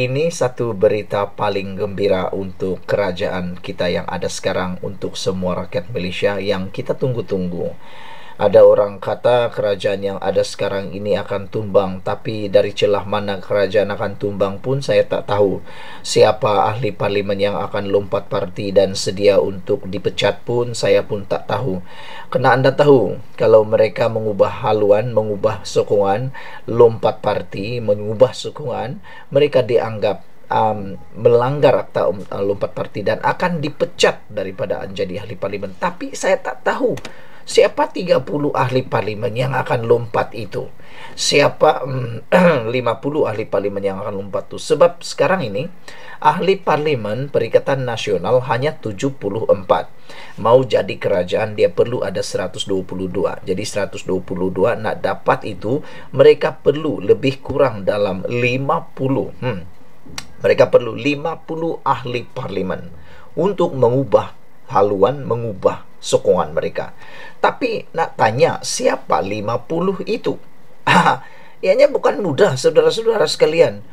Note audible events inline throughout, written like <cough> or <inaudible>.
ini satu berita paling gembira untuk kerajaan kita yang ada sekarang untuk semua rakyat Malaysia yang kita tunggu-tunggu. Ada orang kata kerajaan yang ada sekarang ini akan tumbang, tapi dari celah mana kerajaan akan tumbang pun saya tak tahu. Siapa ahli parlimen yang akan lompat parti dan sedia untuk dipecat pun saya pun tak tahu. Kena Anda tahu, kalau mereka mengubah haluan, mengubah sokongan, lompat parti, mengubah sokongan, mereka dianggap um, melanggar akta um, lompat parti dan akan dipecat daripada menjadi ahli parlimen. Tapi saya tak tahu Siapa 30 ahli parlemen yang akan lompat itu? Siapa mm, 50 <clears throat> ahli parlemen yang akan lompat itu? Sebab sekarang ini ahli parlemen Perikatan Nasional hanya 74. Mau jadi kerajaan dia perlu ada 122. Jadi 122 nak dapat itu mereka perlu lebih kurang dalam 50. Hmm. Mereka perlu 50 ahli parlimen untuk mengubah haluan, mengubah sokongan mereka. Tapi nak tanya siapa 50 itu? Ah, ianya bukan mudah saudara-saudara sekalian.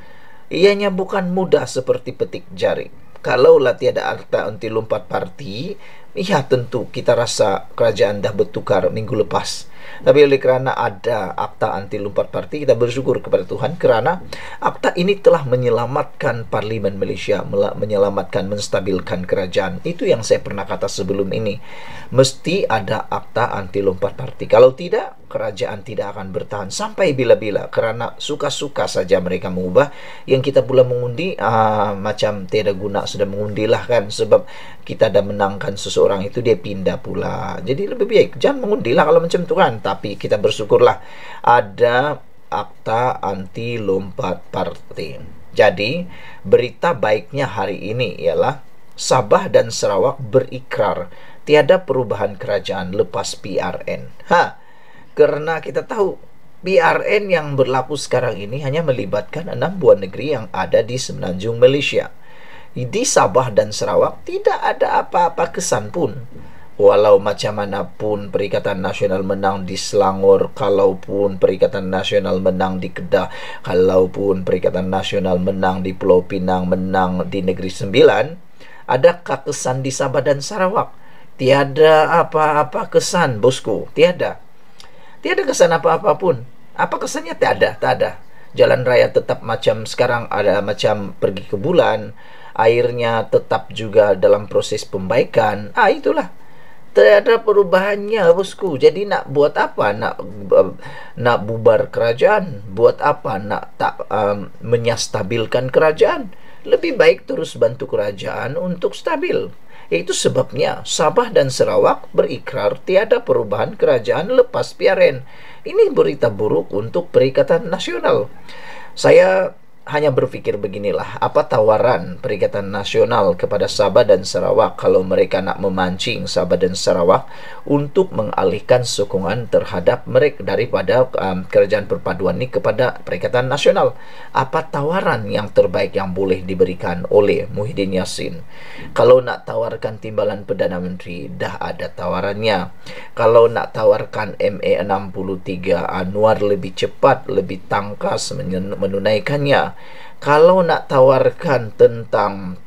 Ianya bukan mudah seperti petik jari. Kalaulah tiada harta untuk lompat parti, iya tentu kita rasa kerajaan dah bertukar minggu lepas. Tapi oleh karena ada akta anti lompat partai, kita bersyukur kepada Tuhan karena akta ini telah menyelamatkan parlemen Malaysia, menyelamatkan, menstabilkan kerajaan. Itu yang saya pernah kata sebelum ini. Mesti ada akta anti lompat partai. Kalau tidak, kerajaan tidak akan bertahan sampai bila-bila karena suka-suka saja mereka mengubah yang kita pula mengundi ah, macam tidak guna sudah mengundilah kan sebab kita dah menangkan seseorang itu dia pindah pula jadi lebih baik jangan mengundilah kalau macam itu kan tapi kita bersyukurlah ada akta anti lompat partai. Jadi, berita baiknya hari ini ialah Sabah dan Sarawak berikrar tiada perubahan kerajaan lepas PRN. Ha, karena kita tahu PRN yang berlaku sekarang ini hanya melibatkan enam buah negeri yang ada di semenanjung Malaysia. Di Sabah dan Sarawak tidak ada apa-apa kesan pun Walau macam manapun Perikatan Nasional menang di Selangor, kalaupun Perikatan Nasional menang di Kedah, kalaupun Perikatan Nasional menang di Pulau Pinang, menang di Negeri Sembilan, adakah kesan di Sabah dan Sarawak? Tiada apa-apa kesan, bosku. Tiada. Tiada kesan apa-apa pun. Apa kesannya? Tiada, tiada. Jalan raya tetap macam sekarang ada macam pergi ke bulan. Airnya tetap juga dalam proses pembaikan. Ah, itulah tidak ada perubahannya bosku jadi nak buat apa nak nak bubar kerajaan buat apa nak tak um, menyastabilkan kerajaan lebih baik terus bantu kerajaan untuk stabil itu sebabnya Sabah dan Sarawak berikrar tiada perubahan kerajaan lepas PRN ini berita buruk untuk perikatan nasional saya hanya berpikir beginilah, apa tawaran Perikatan Nasional kepada Sabah dan Sarawak kalau mereka nak memancing Sabah dan Sarawak untuk mengalihkan sokongan terhadap mereka daripada um, kerajaan perpaduan ini kepada Perikatan Nasional? Apa tawaran yang terbaik yang boleh diberikan oleh Muhyiddin Yassin? Kalau nak tawarkan timbalan Perdana Menteri, dah ada tawarannya. Kalau nak tawarkan MA 63 Anwar lebih cepat, lebih tangkas menunaikannya kalau nak tawarkan tentang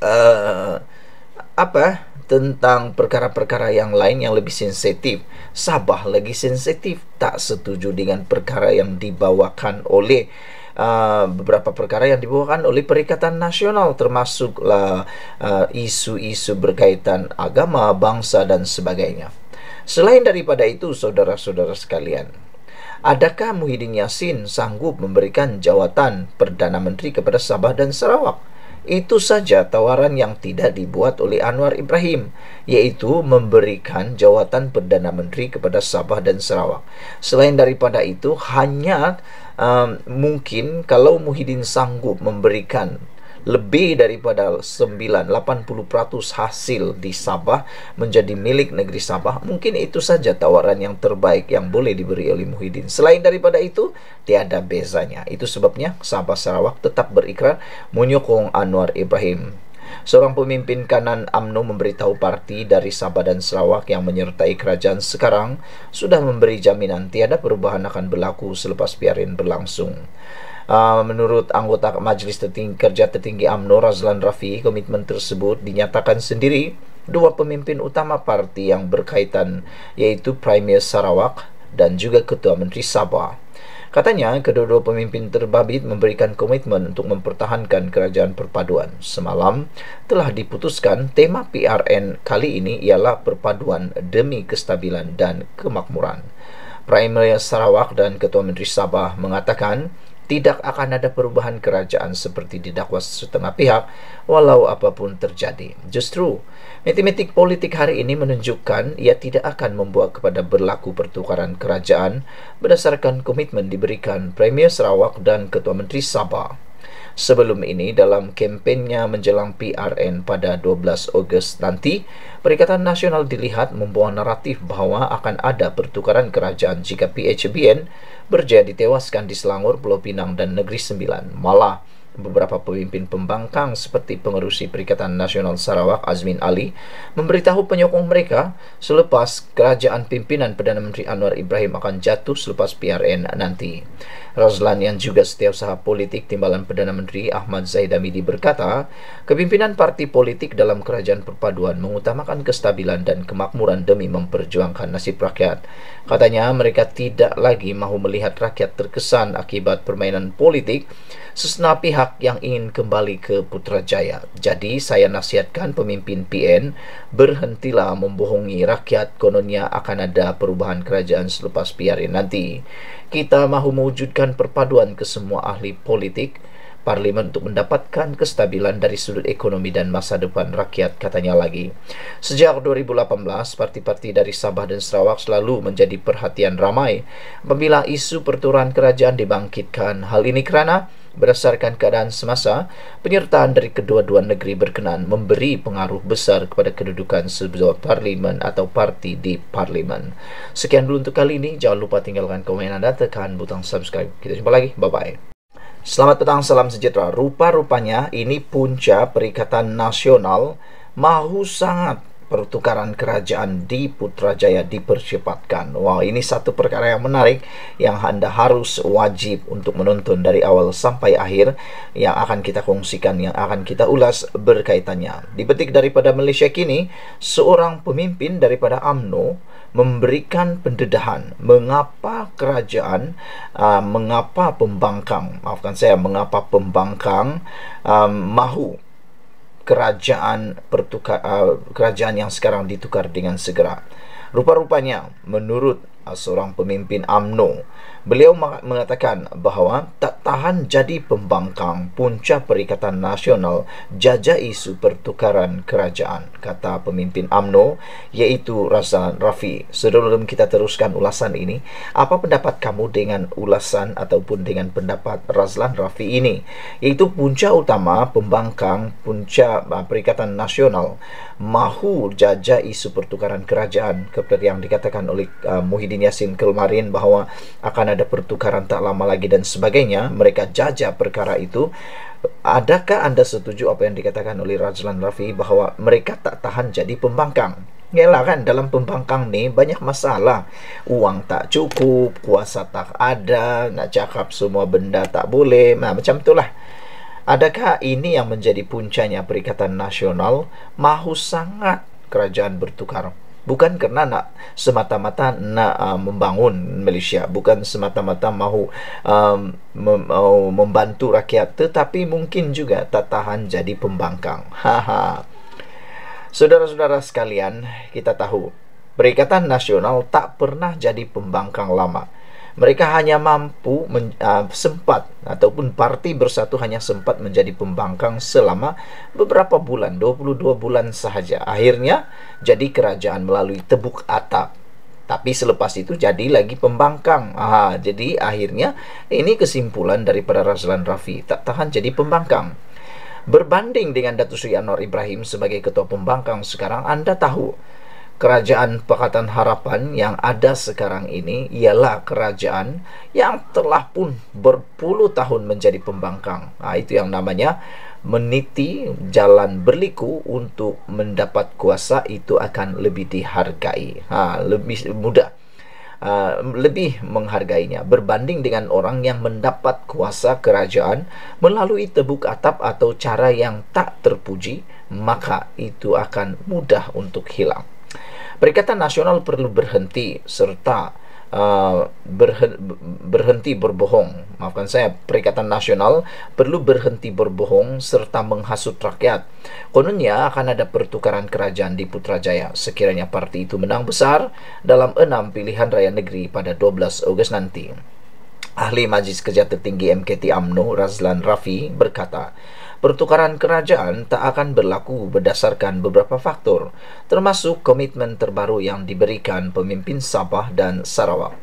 uh, apa tentang perkara-perkara yang lain yang lebih sensitif. Sabah lagi sensitif, tak setuju dengan perkara yang dibawakan oleh Uh, beberapa perkara yang dibawakan oleh Perikatan Nasional termasuklah eh, isu-isu berkaitan agama, bangsa dan sebagainya. Selain daripada itu, saudara-saudara sekalian, Adakah Muhyiddin Yassin sanggup memberikan jawatan Perdana Menteri kepada Sabah dan Sarawak? Itu saja tawaran yang tidak dibuat oleh Anwar Ibrahim, yaitu memberikan jawatan Perdana Menteri kepada Sabah dan Sarawak. Selain daripada itu, hanya um, mungkin kalau Muhyiddin sanggup memberikan lebih daripada 9 80% hasil di Sabah menjadi milik negeri Sabah mungkin itu saja tawaran yang terbaik yang boleh diberi oleh Muhyiddin selain daripada itu tiada bezanya itu sebabnya Sabah Sarawak tetap berikrar menyokong Anwar Ibrahim Seorang pemimpin kanan AMNO memberitahu parti dari Sabah dan Sarawak yang menyertai kerajaan sekarang sudah memberi jaminan tiada perubahan akan berlaku selepas biarin berlangsung. Ah, menurut anggota Majelis Tertinggi Kerja Tertinggi AMNO Razlan Rafi, komitmen tersebut dinyatakan sendiri dua pemimpin utama parti yang berkaitan yaitu Premier Sarawak dan juga Ketua Menteri Sabah. Katanya, kedua-dua pemimpin terbabit memberikan komitmen untuk mempertahankan kerajaan perpaduan. Semalam telah diputuskan tema PRN kali ini ialah perpaduan demi kestabilan dan kemakmuran. Premier Sarawak dan Ketua Menteri Sabah mengatakan tidak akan ada perubahan kerajaan seperti didakwa setengah pihak walau apapun terjadi. Justru, mitik-mitik politik hari ini menunjukkan ia tidak akan membawa kepada berlaku pertukaran kerajaan berdasarkan komitmen diberikan Premier Sarawak dan Ketua Menteri Sabah. Sebelum ini, dalam kampanyenya menjelang PRN pada 12 Agustus nanti, Perikatan Nasional dilihat membawa naratif bahwa akan ada pertukaran kerajaan jika PHBN berjaya ditewaskan di Selangor, Pulau Pinang, dan Negeri Sembilan. Malah, beberapa pemimpin pembangkang seperti pengerusi Perikatan Nasional Sarawak Azmin Ali memberitahu penyokong mereka selepas kerajaan pimpinan Perdana Menteri Anwar Ibrahim akan jatuh selepas PRN nanti. Razlan yang juga setiausaha politik timbalan Perdana Menteri Ahmad Zahid Hamidi berkata, kepimpinan parti politik dalam kerajaan perpaduan mengutamakan kestabilan dan kemakmuran demi memperjuangkan nasib rakyat. Katanya mereka tidak lagi mahu melihat rakyat terkesan akibat permainan politik sesena pihak pihak yang ingin kembali ke Putrajaya. Jadi saya nasihatkan pemimpin PN berhentilah membohongi rakyat kononnya akan ada perubahan kerajaan selepas PRN nanti. Kita mahu mewujudkan perpaduan ke semua ahli politik parlimen untuk mendapatkan kestabilan dari sudut ekonomi dan masa depan rakyat katanya lagi. Sejak 2018, parti-parti dari Sabah dan Sarawak selalu menjadi perhatian ramai apabila isu pertuturan kerajaan dibangkitkan. Hal ini kerana Berdasarkan keadaan semasa, penyertaan dari kedua-dua negeri berkenaan memberi pengaruh besar kepada kedudukan sebuah parlimen atau parti di parlimen. Sekian dulu untuk kali ini. Jangan lupa tinggalkan komen Anda, tekan butang subscribe. Kita jumpa lagi. Bye-bye. Selamat petang, salam sejahtera. Rupa-rupanya ini punca perikatan nasional mahu sangat pertukaran kerajaan di Putrajaya dipercepatkan. Wow, ini satu perkara yang menarik yang Anda harus wajib untuk menonton dari awal sampai akhir yang akan kita kongsikan, yang akan kita ulas berkaitannya. Dipetik daripada Malaysia kini, seorang pemimpin daripada AMNO memberikan pendedahan mengapa kerajaan, uh, mengapa pembangkang, maafkan saya, mengapa pembangkang um, mahu kerajaan pertukar, uh, eh, kerajaan yang sekarang ditukar dengan segera. Rupa-rupanya menurut Ah, seorang pemimpin AMNO. Beliau mengatakan bahawa tak tahan jadi pembangkang punca Perikatan Nasional jajah isu pertukaran kerajaan, kata pemimpin AMNO iaitu Razan Rafi. Sebelum kita teruskan ulasan ini, apa pendapat kamu dengan ulasan ataupun dengan pendapat Razlan Rafi ini? Iaitu punca utama pembangkang punca ah, Perikatan Nasional mahu jajah isu pertukaran kerajaan kepada yang dikatakan oleh uh, Muhyiddin Yasin kemarin bahwa akan ada pertukaran tak lama lagi dan sebagainya, mereka jajah perkara itu. Adakah Anda setuju apa yang dikatakan oleh Rajlan Rafi bahwa mereka tak tahan jadi pembangkang? Yalah kan dalam pembangkang nih banyak masalah Uang tak cukup, kuasa tak ada, nak cakap semua benda tak boleh Nah macam itulah Adakah ini yang menjadi puncanya Perikatan Nasional mahu sangat kerajaan bertukar bukan kerana nak semata-mata nak uh, membangun Malaysia bukan semata-mata mahu um, mem, uh, membantu rakyat tetapi mungkin juga tak tahan jadi pembangkang <laughs> saudara-saudara sekalian kita tahu Perikatan Nasional tak pernah jadi pembangkang lama. mereka hanya mampu men, uh, sempat ataupun parti bersatu hanya sempat menjadi pembangkang selama beberapa bulan, 22 bulan sahaja. Akhirnya jadi kerajaan melalui tebuk atap. Tapi selepas itu jadi lagi pembangkang. jadi akhirnya ini kesimpulan para Razlan Raffi tak tahan jadi pembangkang. Berbanding dengan Datu Sri Anwar Ibrahim sebagai ketua pembangkang sekarang Anda tahu kerajaan Pakatan Harapan yang ada sekarang ini ialah kerajaan yang telah pun berpuluh tahun menjadi pembangkang. Nah, itu yang namanya meniti jalan berliku untuk mendapat kuasa itu akan lebih dihargai, ha, lebih mudah. Uh, lebih menghargainya berbanding dengan orang yang mendapat kuasa kerajaan melalui tebuk atap atau cara yang tak terpuji, maka itu akan mudah untuk hilang. Perikatan Nasional perlu berhenti serta uh, berhenti berbohong. Maafkan saya, Perikatan Nasional perlu berhenti berbohong serta menghasut rakyat. Kononnya akan ada pertukaran kerajaan di Putrajaya sekiranya parti itu menang besar dalam enam pilihan raya negeri pada 12 Ogos nanti. Ahli Majlis Kerja Tertinggi MKT AMNO Razlan Rafi berkata, pertukaran kerajaan tak akan berlaku berdasarkan beberapa faktor, termasuk komitmen terbaru yang diberikan pemimpin Sabah dan Sarawak.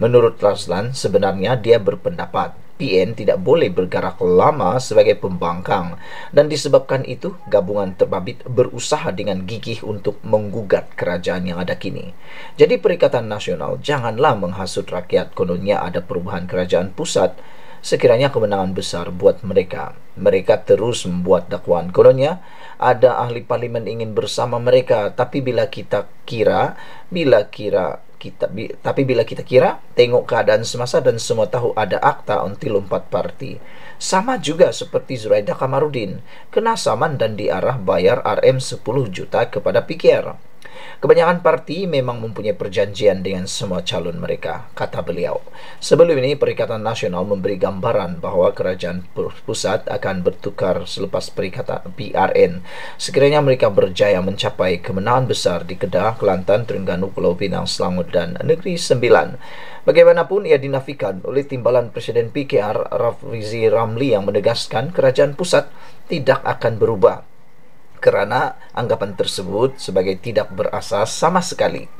Menurut Razlan, sebenarnya dia berpendapat PN tidak boleh bergerak lama sebagai pembangkang dan disebabkan itu gabungan terbabit berusaha dengan gigih untuk menggugat kerajaan yang ada kini. Jadi Perikatan Nasional janganlah menghasut rakyat kononnya ada perubahan kerajaan pusat sekiranya kemenangan besar buat mereka. Mereka terus membuat dakwaan. Kononnya, ada ahli parlemen ingin bersama mereka, tapi bila kita kira, bila kira kita bi, tapi bila kita kira tengok keadaan semasa dan semua tahu ada akta until lompat parti sama juga seperti Zuraida Kamarudin kena saman dan diarah bayar RM 10 juta kepada pikir Kebanyakan parti memang mempunyai perjanjian dengan semua calon mereka, kata beliau. Sebelum ini, Perikatan Nasional memberi gambaran bahawa kerajaan pusat akan bertukar selepas Perikatan PRN. Sekiranya mereka berjaya mencapai kemenangan besar di Kedah, Kelantan, Terengganu, Pulau Pinang, Selangor dan Negeri Sembilan. Bagaimanapun, ia dinafikan oleh timbalan Presiden PKR Rafizi Ramli yang menegaskan kerajaan pusat tidak akan berubah. karena anggapan tersebut sebagai tidak berasas sama sekali.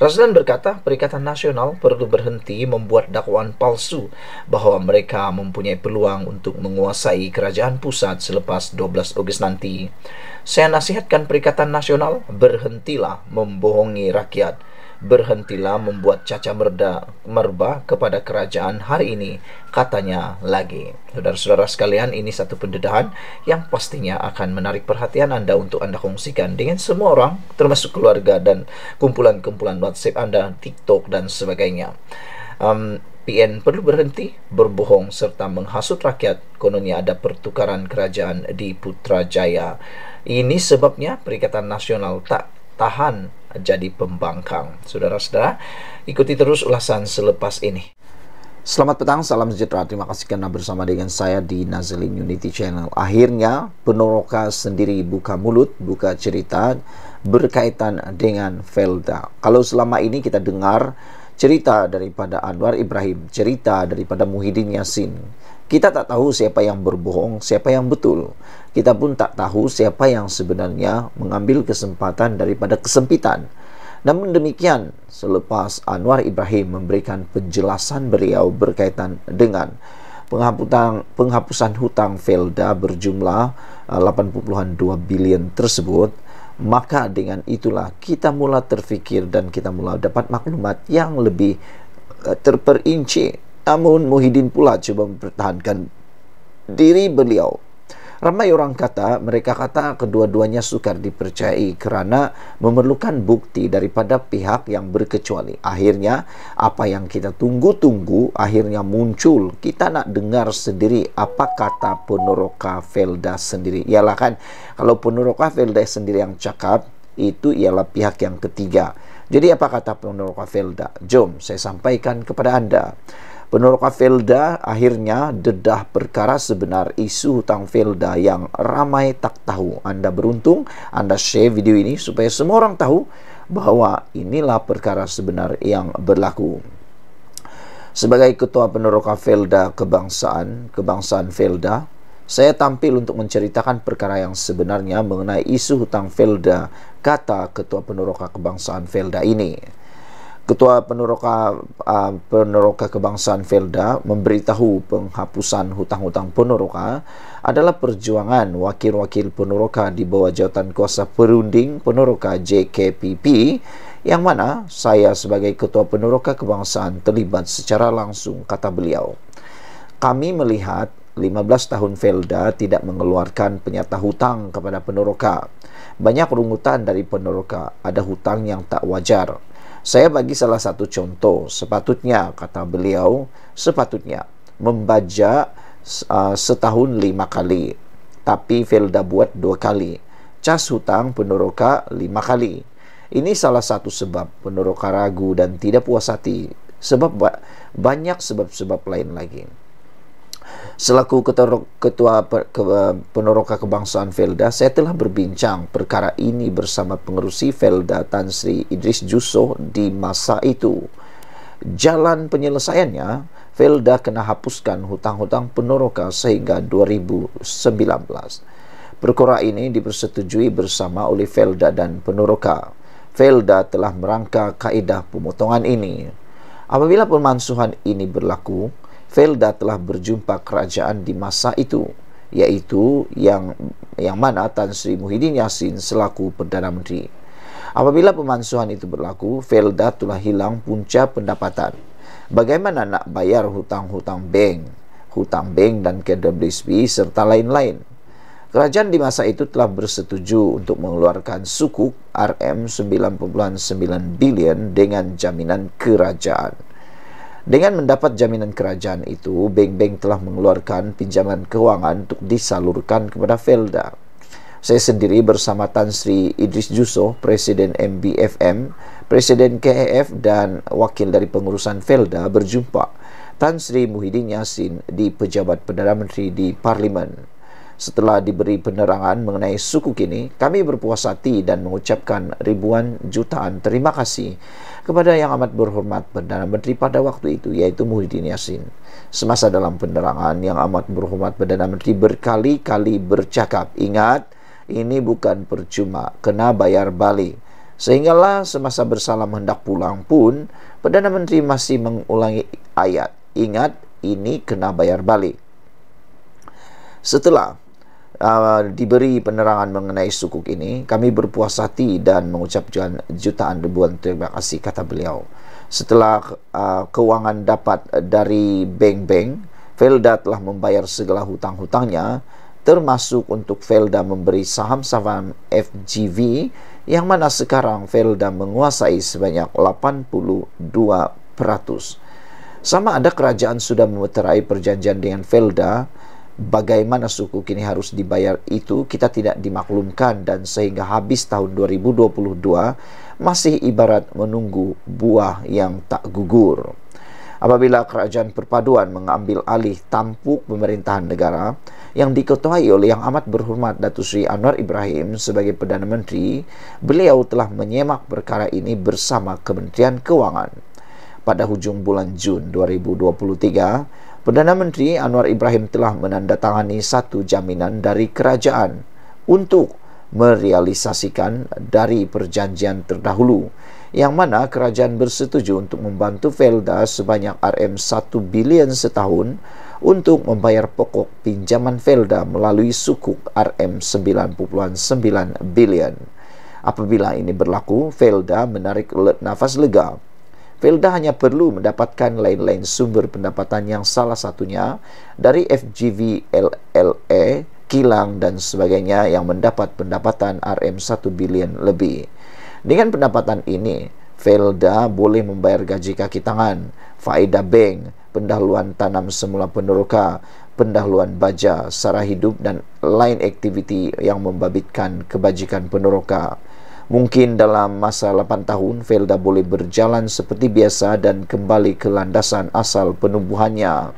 Razlan berkata, Perikatan Nasional perlu berhenti membuat dakwaan palsu bahwa mereka mempunyai peluang untuk menguasai kerajaan pusat selepas 12 Ogos nanti. Saya nasihatkan Perikatan Nasional, berhentilah membohongi rakyat berhentilah membuat caca merda, merba kepada kerajaan hari ini, katanya lagi. Saudara-saudara sekalian, ini satu pendedahan yang pastinya akan menarik perhatian Anda untuk Anda kongsikan dengan semua orang, termasuk keluarga dan kumpulan-kumpulan WhatsApp Anda, TikTok, dan sebagainya. Um, PN perlu berhenti berbohong serta menghasut rakyat. Kononnya ada pertukaran kerajaan di Putrajaya. Ini sebabnya Perikatan Nasional tak tahan jadi pembangkang. Saudara-saudara, ikuti terus ulasan selepas ini. Selamat petang, salam sejahtera. Terima kasih karena bersama dengan saya di Nazlin Unity Channel. Akhirnya, Penoroka sendiri buka mulut, buka cerita berkaitan dengan Felda. Kalau selama ini kita dengar cerita daripada Anwar Ibrahim, cerita daripada Muhyiddin Yassin. Kita tak tahu siapa yang berbohong, siapa yang betul. Kita pun tak tahu siapa yang sebenarnya mengambil kesempatan daripada kesempitan. Namun demikian, selepas Anwar Ibrahim memberikan penjelasan beliau berkaitan dengan penghapusan, penghapusan hutang Felda berjumlah 80-an eh, bilion tersebut, maka dengan itulah kita mula terfikir dan kita mula dapat maklumat yang lebih eh, terperinci namun Muhyiddin pula coba mempertahankan diri beliau. Ramai orang kata, mereka kata kedua-duanya sukar dipercayai kerana memerlukan bukti daripada pihak yang berkecuali. Akhirnya, apa yang kita tunggu-tunggu akhirnya muncul. Kita nak dengar sendiri apa kata Ponoroka Velda sendiri. Ialah kan, kalau Ponoroka Velda sendiri yang cakap, itu ialah pihak yang ketiga. Jadi apa kata Ponoroka Velda? Jom saya sampaikan kepada anda. Penolak Felda akhirnya dedah perkara sebenar isu hutang Felda yang ramai tak tahu. Anda beruntung, Anda share video ini supaya semua orang tahu bahwa inilah perkara sebenar yang berlaku. Sebagai Ketua Peneroka Felda Kebangsaan, Kebangsaan Felda, saya tampil untuk menceritakan perkara yang sebenarnya mengenai isu hutang Felda, kata Ketua Peneroka Kebangsaan Felda ini. Ketua Peneroka uh, Peneroka Kebangsaan Felda memberitahu penghapusan hutang-hutang peneroka adalah perjuangan wakil-wakil peneroka di bawah jawatan kuasa perunding peneroka JKPP yang mana saya sebagai Ketua Peneroka Kebangsaan terlibat secara langsung kata beliau. Kami melihat 15 tahun Felda tidak mengeluarkan penyata hutang kepada peneroka. Banyak rungutan dari peneroka, ada hutang yang tak wajar saya bagi salah satu contoh, sepatutnya, kata beliau, sepatutnya membaca uh, setahun lima kali, tapi Felda buat dua kali. Cas hutang peneroka lima kali. Ini salah satu sebab peneroka ragu dan tidak puas hati. Sebab ba banyak sebab-sebab lain lagi. selaku ketua, ketua eh, penerokah kebangsaan Felda saya telah berbincang perkara ini bersama pengerusi Felda Tan Sri Idris Juso di masa itu jalan penyelesaiannya Felda kena hapuskan hutang-hutang penerokah sehingga 2019 perkara ini dipersetujui bersama oleh Felda dan penerokah Felda telah merangka kaedah pemotongan ini apabila pemansuhan ini berlaku Felda telah berjumpa kerajaan di masa itu yaitu yang yang mana Tan Sri Muhyiddin Yassin selaku Perdana Menteri. Apabila pemansuhan itu berlaku, Felda telah hilang punca pendapatan. Bagaimana nak bayar hutang-hutang bank, hutang bank dan KWSB serta lain-lain? Kerajaan di masa itu telah bersetuju untuk mengeluarkan sukuk RM9.9 bilion dengan jaminan kerajaan. Dengan mendapat jaminan kerajaan itu, bank-bank telah mengeluarkan pinjaman kewangan untuk disalurkan kepada Felda. Saya sendiri bersama Tan Sri Idris Juso, Presiden MBFM, Presiden KEF dan Wakil dari Pengurusan Felda berjumpa Tan Sri Muhyiddin Yassin di Pejabat Perdana Menteri di Parlimen. Setelah diberi penerangan mengenai suku kini, kami berpuas hati dan mengucapkan ribuan jutaan terima kasih kepada yang amat berhormat Perdana Menteri pada waktu itu yaitu Muhyiddin Yassin. Semasa dalam penerangan yang amat berhormat Perdana Menteri berkali-kali bercakap, ingat ini bukan percuma, kena bayar balik. Sehinggalah semasa bersalam hendak pulang pun Perdana Menteri masih mengulangi ayat, ingat ini kena bayar balik. Setelah uh, diberi penerangan mengenai sukuk ini, kami berpuas hati dan mengucapkan jutaan ribuan terima kasih kata beliau. Setelah uh, ah, keuangan dapat dari bank-bank, Felda telah membayar segala hutang-hutangnya termasuk untuk Felda memberi saham-saham FGV yang mana sekarang Felda menguasai sebanyak 82%. Sama ada kerajaan sudah memeterai perjanjian dengan Felda, bagaimana suku kini harus dibayar itu kita tidak dimaklumkan dan sehingga habis tahun 2022 masih ibarat menunggu buah yang tak gugur. Apabila kerajaan perpaduan mengambil alih tampuk pemerintahan negara yang diketuai oleh yang amat berhormat Datu Sri Anwar Ibrahim sebagai Perdana Menteri, beliau telah menyemak perkara ini bersama Kementerian Keuangan. Pada hujung bulan Jun 2023, Perdana Menteri Anwar Ibrahim telah menandatangani satu jaminan dari kerajaan untuk merealisasikan dari perjanjian terdahulu yang mana kerajaan bersetuju untuk membantu Felda sebanyak RM1 bilion setahun untuk membayar pokok pinjaman Felda melalui sukuk RM9.9 bilion. Apabila ini berlaku, Felda menarik nafas lega Velda hanya perlu mendapatkan lain-lain sumber pendapatan yang salah satunya dari FGV LLE, kilang, dan sebagainya yang mendapat pendapatan RM 1 billion lebih. Dengan pendapatan ini, Velda boleh membayar gaji kaki tangan, faedah bank, pendahuluan tanam semula peneroka, pendahuluan baja, sara hidup, dan lain aktiviti yang membabitkan kebajikan peneroka. Mungkin dalam masa 8 tahun, Felda boleh berjalan seperti biasa dan kembali ke landasan asal penumbuhannya.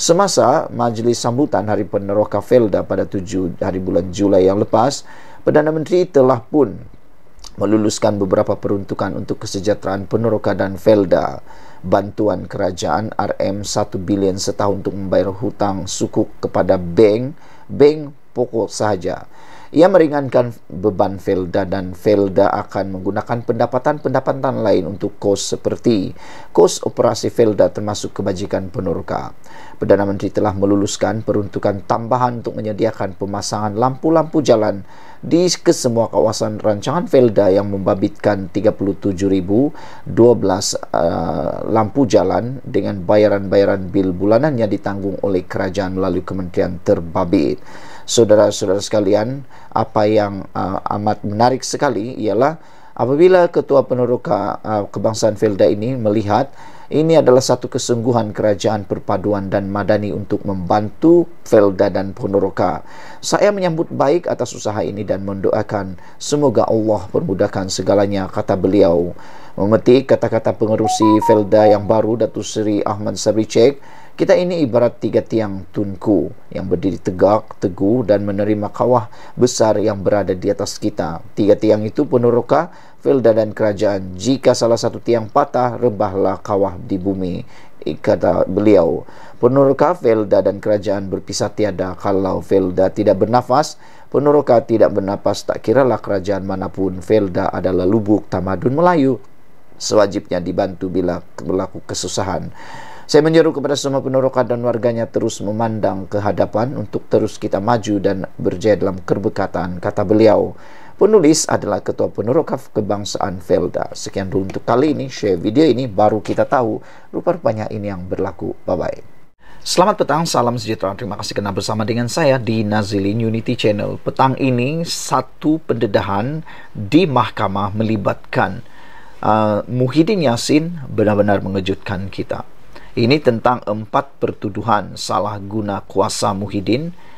Semasa majlis sambutan Hari Peneroka Felda pada 7 hari bulan Julai yang lepas, Perdana Menteri telah pun meluluskan beberapa peruntukan untuk kesejahteraan peneroka dan Felda. Bantuan kerajaan RM1 bilion setahun untuk membayar hutang sukuk kepada bank, bank pokok sahaja. Ia meringankan beban Felda dan Felda akan menggunakan pendapatan-pendapatan lain untuk kos seperti kos operasi Felda termasuk kebajikan penurka. Perdana Menteri telah meluluskan peruntukan tambahan untuk menyediakan pemasangan lampu-lampu jalan di kesemua kawasan rancangan Felda yang membabitkan 37,012 uh, eh, lampu jalan dengan bayaran-bayaran bil bulanan yang ditanggung oleh kerajaan melalui kementerian terbabit saudara-saudara sekalian, apa yang uh, amat menarik sekali ialah apabila ketua peneroka uh, kebangsaan Felda ini melihat ini adalah satu kesungguhan kerajaan perpaduan dan madani untuk membantu Felda dan peneroka. Saya menyambut baik atas usaha ini dan mendoakan semoga Allah permudahkan segalanya kata beliau. Memetik kata-kata pengerusi Felda yang baru Datu Seri Ahmad Sabri Cek kita ini ibarat tiga tiang tunku yang berdiri tegak, teguh dan menerima kawah besar yang berada di atas kita. Tiga tiang itu penuh roka, filda dan kerajaan. Jika salah satu tiang patah, rebahlah kawah di bumi kata beliau Penuruka, Velda dan kerajaan berpisah tiada kalau Velda tidak bernafas penuruka tidak bernafas tak kiralah kerajaan manapun Velda adalah lubuk tamadun Melayu sewajibnya dibantu bila berlaku kesusahan saya menyeru kepada semua penuruka dan warganya terus memandang ke hadapan untuk terus kita maju dan berjaya dalam keberkatan, kata beliau. Penulis adalah Ketua Penuruka Kebangsaan Felda. Sekian dulu untuk kali ini, share video ini baru kita tahu. Rupa-rupanya ini yang berlaku. Bye-bye. Selamat petang, salam sejahtera. Terima kasih kena bersama dengan saya di Nazilin Unity Channel. Petang ini, satu pendedahan di mahkamah melibatkan uh, Muhyiddin Yassin benar-benar mengejutkan kita. Ini tentang empat pertuduhan salah guna kuasa Muhyiddin